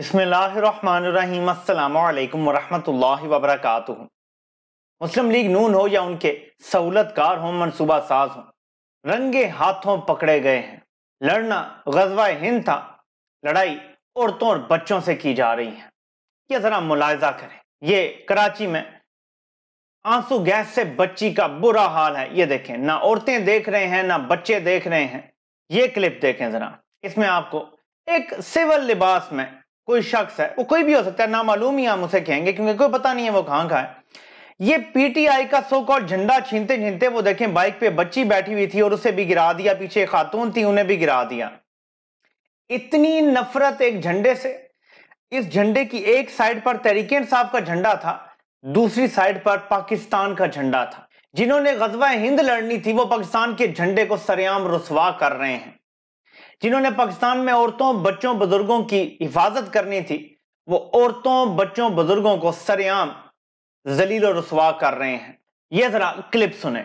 बसमीम् वरहमल वबरक मुस्लिम लीग नून हो या उनके सहूलतकार हों मनसूबा साज हों रंगे हाथों पकड़े गए हैं लड़ना गजवा हिंद था लड़ाई औरतों और बच्चों से की जा रही है ये ज़रा मुलायजा करें ये कराची में आंसू गैस से बच्ची का बुरा हाल है ये देखें ना औरतें देख रहे हैं ना बच्चे देख रहे हैं ये क्लिप देखें ज़रा इसमें आपको एक सिविल लिबास में कोई शख्स है वो कोई भी हो सकता है मालूम ही हम उसे कहेंगे क्योंकि कोई पता नहीं है वो कहां का है ये पीटीआई का सो कॉल झंडा छीनते छीनते वो देखें बाइक पे बच्ची बैठी हुई थी और उसे भी गिरा दिया पीछे खातून थी उन्हें भी गिरा दिया इतनी नफरत एक झंडे से इस झंडे की एक साइड पर तरीके साहब का झंडा था दूसरी साइड पर पाकिस्तान का झंडा था जिन्होंने गजवा हिंद लड़नी थी वो पाकिस्तान के झंडे को सरेआम रसवा कर रहे हैं जिन्होंने पाकिस्तान में औरतों बच्चों बुजुर्गों की हिफाजत करनी थी वो औरतों बच्चों बुजुर्गों को सरेआम जलील और रसवा कर रहे हैं ये जरा क्लिप सुने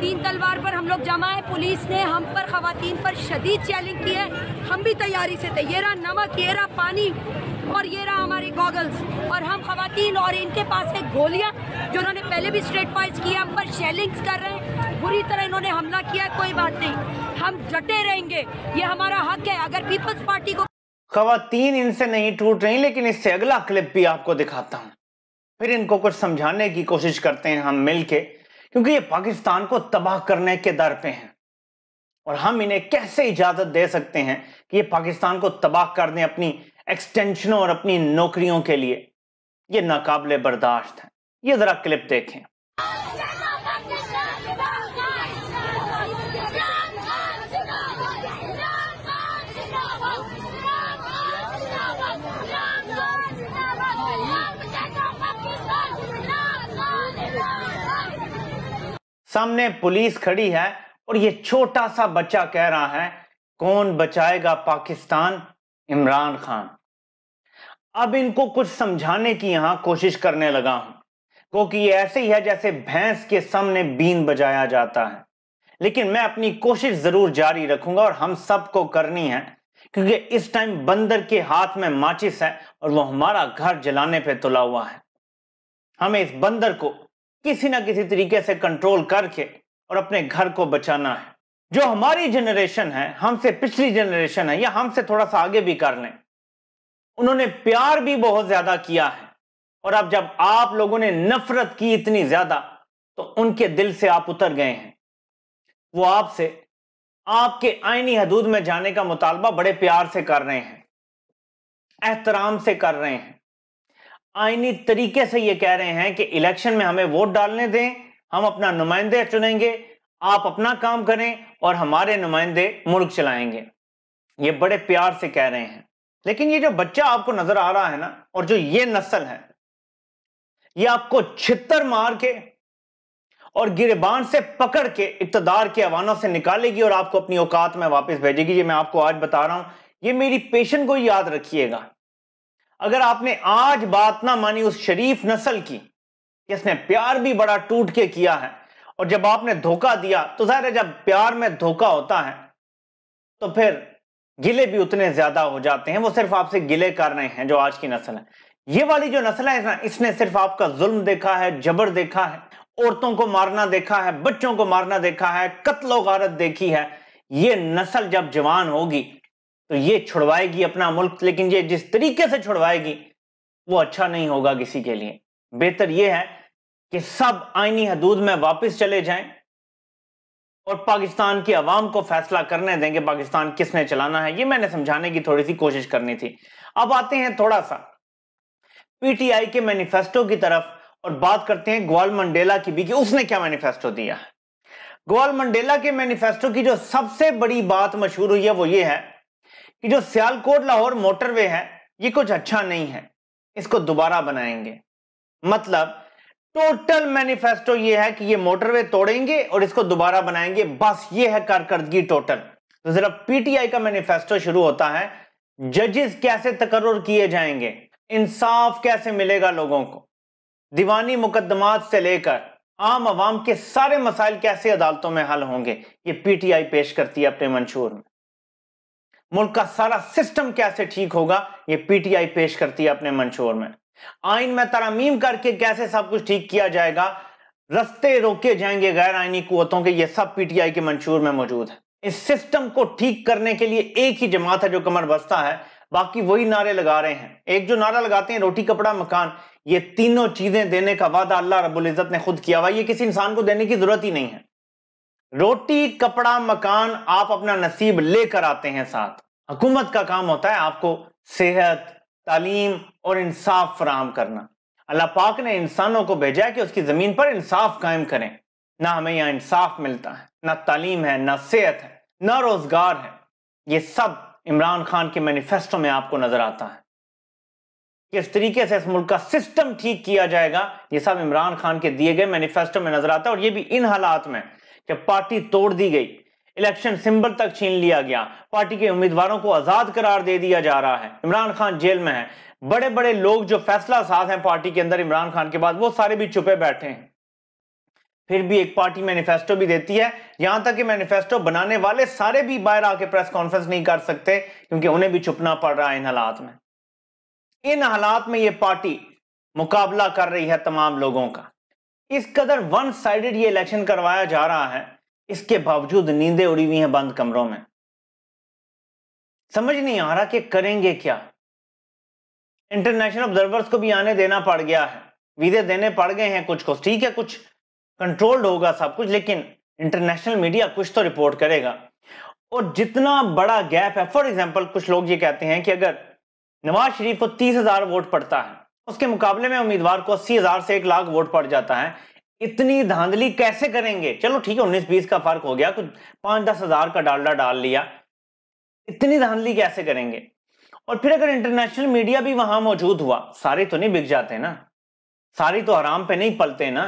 तीन तलवार पर हम लोग जमा है पुलिस ने हम पर खातन पर शदीद चैलेंज की है हम भी तैयारी से थे ये रहा नमक ये रहा पानी और ये रहा हमारे गॉगल्स और हम खातन और इनके पास है गोलियां जो उन्होंने पहले भी स्ट्रेट फाइट किया हम पर शेलिंग्स कर रहे हैं बुरी तरह इन्होंने हमला किया कोई बात नहीं हम जटे रहेंगे ये हमारा हक है अगर पीपल्स पार्टी को खातन इनसे नहीं टूट रही लेकिन इससे अगला क्लिप भी आपको दिखाता हूँ फिर इनको कुछ समझाने की कोशिश करते हैं हम मिलके क्योंकि ये पाकिस्तान को तबाह करने के दर पे हैं और हम इन्हें कैसे इजाजत दे सकते हैं कि ये पाकिस्तान को तबाह कर दें अपनी एक्सटेंशनों और अपनी नौकरियों के लिए ये नाकाबले बर्दाश्त है ये जरा क्लिप देखें सामने पुलिस खड़ी है और ये छोटा सा बच्चा कह रहा है कौन बचाएगा पाकिस्तान इमरान खान अब इनको कुछ समझाने की यहां कोशिश करने लगा हूं क्योंकि ये ऐसे ही है जैसे भैंस के सामने बीन बजाया जाता है लेकिन मैं अपनी कोशिश जरूर जारी रखूंगा और हम सबको करनी है क्योंकि इस टाइम बंदर के हाथ में माचिस है और वो हमारा घर जलाने पे तुला हुआ है हमें इस बंदर को किसी ना किसी तरीके से कंट्रोल करके और अपने घर को बचाना है जो हमारी जनरेशन है हमसे पिछली जनरेशन है या हमसे थोड़ा सा आगे भी कर लें उन्होंने प्यार भी बहुत ज्यादा किया है और अब जब आप लोगों ने नफरत की इतनी ज्यादा तो उनके दिल से आप उतर गए हैं वो आपसे आपके आईनी हदूद में जाने का मुतालबा बड़े प्यार से कर रहे हैं एहतराम से कर रहे हैं आईनी तरीके से ये कह रहे हैं कि इलेक्शन में हमें वोट डालने दें हम अपना नुमाइंदे चुनेंगे आप अपना काम करें और हमारे नुमाइंदे मुल्क चलाएंगे ये बड़े प्यार से कह रहे हैं लेकिन ये जो बच्चा आपको नजर आ रहा है ना और जो ये नस्ल है ये आपको छितर मार के और गिरबान से पकड़ के इकतदार के अवानों से निकालेगी और आपको अपनी औकात में वापस भेजेगी ये मैं आपको आज बता रहा हूं ये मेरी पेशन को याद रखिएगा अगर आपने आज बात ना मानी उस शरीफ नस्ल की जिसने प्यार भी बड़ा टूट के किया है और जब आपने धोखा दिया तो जाहिर है जब प्यार में धोखा होता है तो फिर गिले भी उतने ज्यादा हो जाते हैं वो सिर्फ आपसे गिले कर रहे हैं जो आज की नस्ल है ये वाली जो नस्ल है ना इसने सिर्फ आपका जुल्म देखा है जबर देखा है औरतों को मारना देखा है बच्चों को मारना देखा है कत्लो गारत देखी है ये नस्ल जब जवान होगी तो ये छुड़वाएगी अपना मुल्क लेकिन ये जिस तरीके से छुड़वाएगी वो अच्छा नहीं होगा किसी के लिए बेहतर ये है कि सब आइनी हदूद में वापस चले जाएं और पाकिस्तान की आवाम को फैसला करने दें कि पाकिस्तान किसने चलाना है ये मैंने समझाने की थोड़ी सी कोशिश करनी थी अब आते हैं थोड़ा सा पीटीआई के मैनिफेस्टो की तरफ और बात करते हैं ग्वाल मंडेला की भी कि उसने क्या मैनिफेस्टो दिया ग्वाल मंडेला के मैनिफेस्टो की जो सबसे बड़ी बात मशहूर हुई है वो ये है कि जो सियालकोट लाहौर मोटरवे है ये कुछ अच्छा नहीं है इसको दोबारा बनाएंगे मतलब टोटल मैनिफेस्टो ये है कि ये मोटरवे तोड़ेंगे और इसको दोबारा बनाएंगे बस ये है कारकर्दगी टोटल तो जरा पीटीआई का मैनिफेस्टो शुरू होता है जजेस कैसे तकर किए जाएंगे इंसाफ कैसे मिलेगा लोगों को दीवानी मुकदमात से लेकर आम आवाम के सारे मसाइल कैसे अदालतों में हल होंगे ये पीटीआई पेश करती है अपने मंशूर में मुल्क का सारा सिस्टम कैसे ठीक होगा ये पीटीआई पेश करती है अपने मंशोर में आइन में तरामीम करके कैसे सब कुछ ठीक किया जाएगा रस्ते रोके जाएंगे गैर आइनी कुतों के ये सब पीटीआई के मंशूर में मौजूद है इस सिस्टम को ठीक करने के लिए एक ही जमात है जो कमर बस्ता है बाकी वही नारे लगा रहे हैं एक जो नारा लगाते हैं रोटी कपड़ा मकान ये तीनों चीजें देने का वादा अल्लाह रबुल्जत ने खुद किया हुआ ये किसी इंसान को देने की जरूरत ही नहीं है रोटी कपड़ा मकान आप अपना नसीब लेकर आते हैं साथ हुकूमत का काम होता है आपको सेहत तालीम और इंसाफ फराहम करना अल्लाह पाक ने इंसानों को भेजा है कि उसकी ज़मीन पर इंसाफ कायम करें ना हमें यहाँ इंसाफ मिलता है ना तालीम है ना सेहत है ना रोज़गार है ये सब इमरान खान के मैनिफेस्टो में आपको नज़र आता है किस तरीके से इस मुल्क का सिस्टम ठीक किया जाएगा ये सब इमरान खान के दिए गए मैनिफेस्टो में नजर आता है और ये भी इन हालात में कि पार्टी तोड़ दी गई इलेक्शन सिंबल तक छीन लिया गया पार्टी के उम्मीदवारों को आजाद करार दे दिया जा रहा है इमरान खान जेल में है बड़े बड़े लोग जो फैसला साथ हैं पार्टी के अंदर इमरान खान के बाद वो सारे भी छुपे बैठे हैं फिर भी एक पार्टी मैनिफेस्टो भी देती है यहां तक कि मैनिफेस्टो बनाने वाले सारे भी बाहर आके प्रेस कॉन्फ्रेंस नहीं कर सकते क्योंकि उन्हें भी छुपना पड़ रहा है इन हालात में इन हालात में ये पार्टी मुकाबला कर रही है तमाम लोगों का इस कदर वन साइडेड ये इलेक्शन करवाया जा रहा है इसके बावजूद नींदें उड़ी हुई हैं बंद कमरों में समझ नहीं आ रहा कि करेंगे क्या इंटरनेशनल ऑब्जर्वर्स को भी आने देना पड़ गया है वीजे देने पड़ गए हैं कुछ को ठीक है कुछ कंट्रोल्ड होगा सब कुछ लेकिन इंटरनेशनल मीडिया कुछ तो रिपोर्ट करेगा और जितना बड़ा गैप है फॉर एग्जाम्पल कुछ लोग ये कहते हैं कि अगर नवाज शरीफ को तीस हजार वोट पड़ता है उसके मुकाबले में उम्मीदवार को अस्सी हजार से एक लाख वोट पड़ जाता है इतनी धांधली कैसे करेंगे चलो ठीक है उन्नीस बीस का फर्क हो गया कुछ पांच दस हजार का डालडा डाल लिया इतनी धांधली कैसे करेंगे और फिर अगर इंटरनेशनल मीडिया भी वहां मौजूद हुआ सारे तो नहीं बिक जाते ना सारे तो आराम पे नहीं पलते ना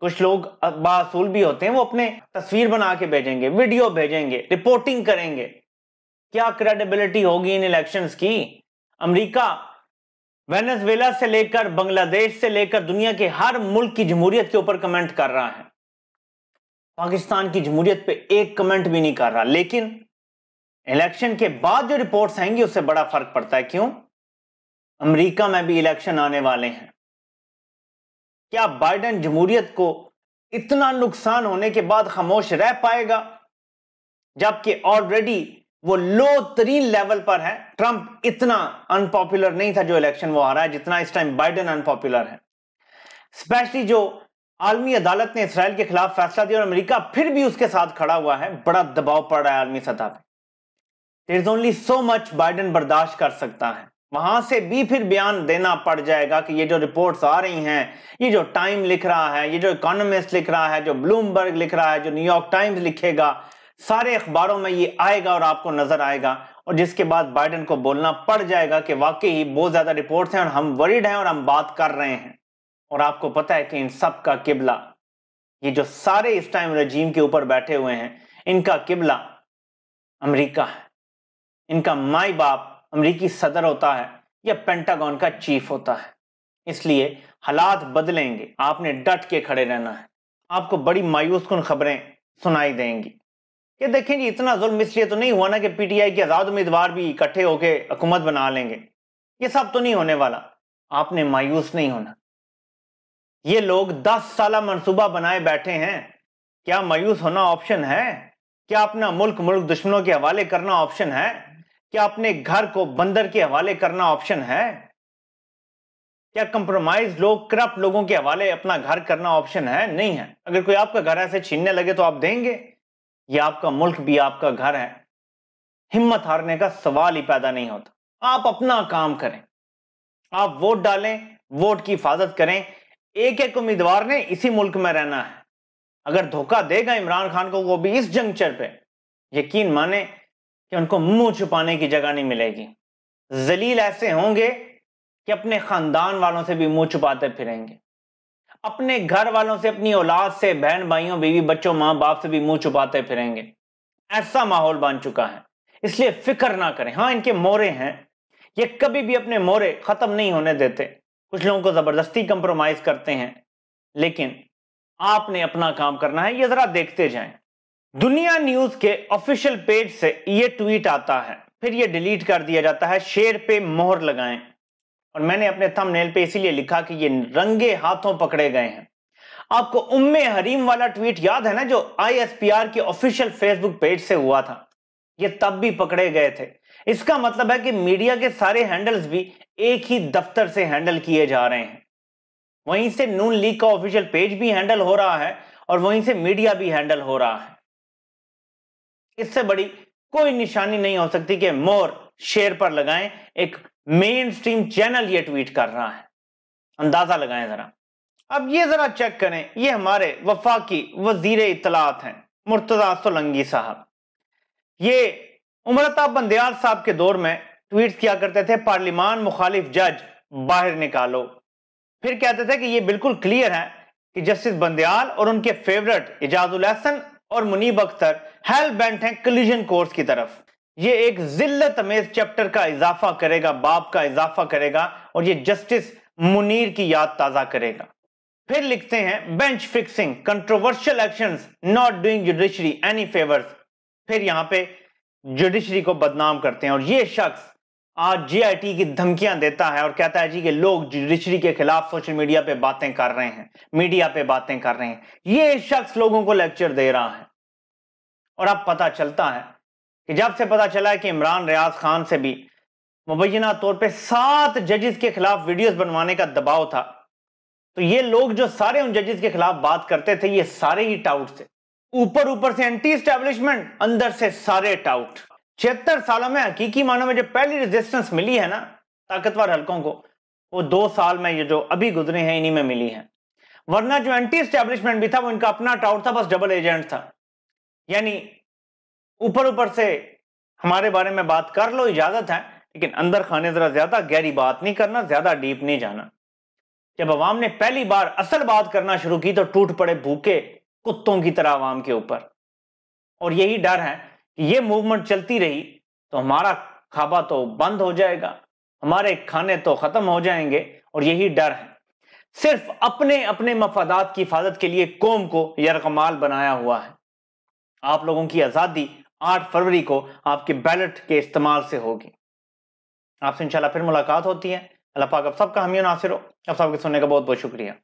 कुछ लोग बासूल भी होते हैं वो अपने तस्वीर बना के भेजेंगे वीडियो भेजेंगे रिपोर्टिंग करेंगे क्या क्रेडिबिलिटी होगी इन इलेक्शंस की अमेरिका वेनेजुएला से लेकर बांग्लादेश से लेकर दुनिया के हर मुल्क की जमहूरियत के ऊपर कमेंट कर रहा है पाकिस्तान की जमहूरियत पे एक कमेंट भी नहीं कर रहा लेकिन इलेक्शन के बाद जो रिपोर्ट्स आएंगी उससे बड़ा फर्क पड़ता है क्यों अमेरिका में भी इलेक्शन आने वाले हैं क्या बाइडन जमहूरियत को इतना नुकसान होने के बाद खामोश रह पाएगा जबकि ऑलरेडी वो लो तरीन लेवल पर है ट्रंप इतना अनपॉपुलर नहीं था जो इलेक्शन वो आ रहा है जितना इस टाइम बाइडन अनपॉपुलर है स्पेशली जो आलमी अदालत ने इसराइल के खिलाफ फैसला दिया और अमेरिका फिर भी उसके साथ खड़ा हुआ है बड़ा दबाव पड़ रहा है आलमी सतह पर there is only so much Biden बर्दाश्त कर सकता है वहां से भी फिर बयान देना पड़ जाएगा कि ये जो रिपोर्ट्स आ रही हैं ये जो टाइम लिख रहा है ये जो इकोनॉमिस्ट लिख रहा है जो ब्लूमबर्ग लिख रहा है जो न्यूयॉर्क टाइम्स लिखेगा सारे अखबारों में ये आएगा और आपको नजर आएगा और जिसके बाद बाइडन को बोलना पड़ जाएगा कि वाकई ही बहुत ज्यादा रिपोर्ट्स हैं और हम वरीड हैं और हम बात कर रहे हैं और आपको पता है कि इन सब का किबला ये जो सारे इस टाइम रजीम के ऊपर बैठे हुए हैं इनका किबला अमरीका है इनका माई बाप अमरीकी सदर होता है या पेंटागॉन का चीफ होता है इसलिए हालात बदलेंगे आपने डट के खड़े रहना है आपको बड़ी मायूस खबरें सुनाई देंगी कि देखें जी इतना जुल्म इसलिए तो नहीं हुआ ना कि पीटीआई के आज़ाद उम्मीदवार भी इकट्ठे होकर हुकूमत बना लेंगे ये सब तो नहीं होने वाला आपने मायूस नहीं होना ये लोग दस साल मनसूबा बनाए बैठे हैं क्या मायूस होना ऑप्शन है क्या अपना मुल्क मुल्क दुश्मनों के हवाले करना ऑप्शन है क्या अपने घर को बंदर के हवाले करना ऑप्शन है क्या कंप्रोमाइज लोग करप्ट लोगों के हवाले अपना घर करना ऑप्शन है नहीं है अगर कोई आपका घर ऐसे छीनने लगे तो आप देंगे ये आपका मुल्क भी आपका घर है हिम्मत हारने का सवाल ही पैदा नहीं होता आप अपना काम करें आप वोट डालें वोट की हिफाजत करें एक एक उम्मीदवार ने इसी मुल्क में रहना है अगर धोखा देगा इमरान खान को वो भी इस जंक्चर पे यकीन माने कि उनको मुंह छुपाने की जगह नहीं मिलेगी जलील ऐसे होंगे कि अपने खानदान वालों से भी मुंह छुपाते फिरेंगे अपने घर वालों से अपनी औलाद से बहन भाइयों बीवी बच्चों माँ बाप से भी मुंह छुपाते फिरेंगे ऐसा माहौल बन चुका है इसलिए फिक्र ना करें हाँ इनके मोरे हैं ये कभी भी अपने मोरे ख़त्म नहीं होने देते कुछ लोगों को ज़बरदस्ती कंप्रोमाइज़ करते हैं लेकिन आपने अपना काम करना है ये ज़रा देखते जाएं दुनिया न्यूज़ के ऑफिशियल पेज से ये ट्वीट आता है फिर ये डिलीट कर दिया जाता है शेर पे मोहर लगाएं और मैंने अपने थंबनेल पे इसीलिए लिखा कि ये रंगे हाथों पकड़े गए हैं आपको उम्मे हरीम वाला ट्वीट याद है ना जो आईएसपीआर के ऑफिशियल फेसबुक पेज से हुआ था ये तब भी पकड़े गए थे इसका मतलब है कि मीडिया के सारे हैंडल्स भी एक ही दफ्तर से हैंडल किए जा रहे हैं वहीं से नून लीग का ऑफिशियल पेज भी हैंडल हो रहा है और वहीं से मीडिया भी हैंडल हो रहा है इससे बड़ी कोई निशानी नहीं हो सकती कि मोर शेयर पर लगाएं एक मेन स्ट्रीम चैनल ये ट्वीट कर रहा है अंदाजा लगाएं जरा अब ये जरा चेक करें ये हमारे वफाकी वजीर इतलात हैं मुर्तजा सोलंगी साहब ये उमरता बंदयाल साहब के दौर में ट्वीट किया करते थे पार्लिमान मुखालिफ जज बाहर निकालो फिर कहते थे कि ये बिल्कुल क्लियर है कि जस्टिस बंदयाल और उनके फेवरेट एजाजुल हसन और मुनीब अख्तर हेल बेंट हैं कलिजन कोर्स की तरफ ये एक जिल्लत अमेज चैप्टर का इजाफा करेगा बाप का इजाफा करेगा और ये जस्टिस मुनीर की याद ताजा करेगा फिर लिखते हैं bench fixing controversial action not doing judiciary any favours फिर यहां पे जुडिशरी को बदनाम करते हैं और ये शख्स आज जीआईटी की धमकियां देता है और कहता है जी कि लोग जुडिशरी के खिलाफ सोशल मीडिया पे बातें कर रहे हैं मीडिया पे बातें कर रहे हैं ये शख्स लोगों को लेक्चर दे रहा है और अब पता चलता है कि जब से पता चला कि इमरान रियाज खान से भी मुबैना तौर पर सात जजेस के खिलाफ वीडियोस बनवाने का दबाव था तो ये लोग जो सारे उन जजेस के खिलाफ बात करते थे ये सारे ही टाउट थे ऊपर ऊपर से एंटी स्टैब्लिशमेंट अंदर से सारे टाउट छिहत्तर सालों में हकीकी मानों में जो पहली रेजिस्टेंस मिली है ना ताकतवर हलकों को वो दो साल में ये जो अभी गुजरे हैं इन्हीं में मिली है वरना जो एंटी स्टैब्लिशमेंट भी था वो इनका अपना टाउट था बस डबल एजेंट था यानी ऊपर ऊपर से हमारे बारे में बात कर लो इजाजत है लेकिन अंदर खाने जरा ज्यादा गहरी बात नहीं करना ज्यादा डीप नहीं जाना जब अवाम ने पहली बार असल बात करना शुरू की तो टूट पड़े भूखे कुत्तों की तरह आवाम के ऊपर और यही डर है कि ये मूवमेंट चलती रही तो हमारा खाबा तो बंद हो जाएगा हमारे खाने तो खत्म हो जाएंगे और यही डर है सिर्फ अपने अपने मफादात की हिफाजत के लिए कौम को यरकमाल बनाया हुआ है आप लोगों की आज़ादी 8 फरवरी को आपके बैलेट के इस्तेमाल से होगी आपसे इंशाल्लाह फिर मुलाकात होती है अल्लाह पाक आप सबका हमी नासिर हो आप सबके सुनने का बहुत बहुत शुक्रिया